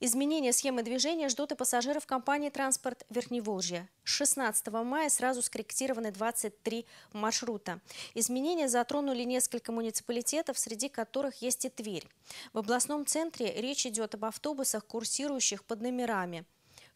Изменения схемы движения ждут и пассажиров компании «Транспорт Верхневолжья». 16 мая сразу скорректированы 23 маршрута. Изменения затронули несколько муниципалитетов, среди которых есть и Тверь. В областном центре речь идет об автобусах, курсирующих под номерами –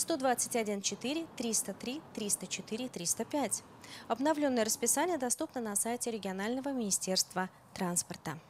121 4 303 304 305. Обновленное расписание доступно на сайте регионального министерства транспорта.